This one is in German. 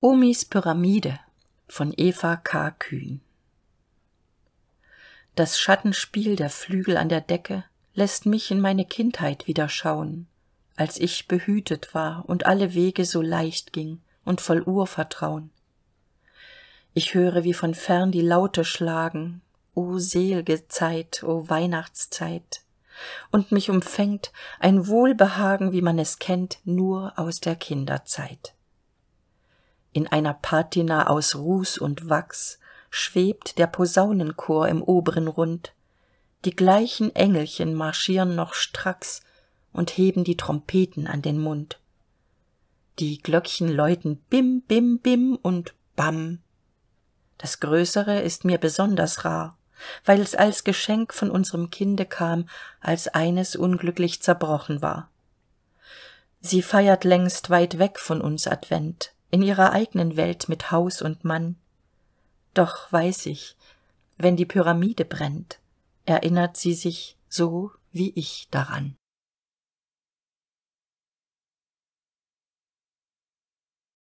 Omis Pyramide von Eva K. Kühn Das Schattenspiel der Flügel an der Decke lässt mich in meine Kindheit wieder schauen, als ich behütet war und alle Wege so leicht ging und voll Urvertrauen. Ich höre wie von fern die Laute schlagen, o selge Zeit, o Weihnachtszeit, und mich umfängt ein Wohlbehagen, wie man es kennt, nur aus der Kinderzeit in einer patina aus ruß und wachs schwebt der posaunenchor im oberen rund die gleichen engelchen marschieren noch stracks und heben die trompeten an den mund die glöckchen läuten bim bim bim und bam das größere ist mir besonders rar weil's als geschenk von unserem kinde kam als eines unglücklich zerbrochen war sie feiert längst weit weg von uns advent in ihrer eigenen welt mit haus und mann doch weiß ich wenn die pyramide brennt erinnert sie sich so wie ich daran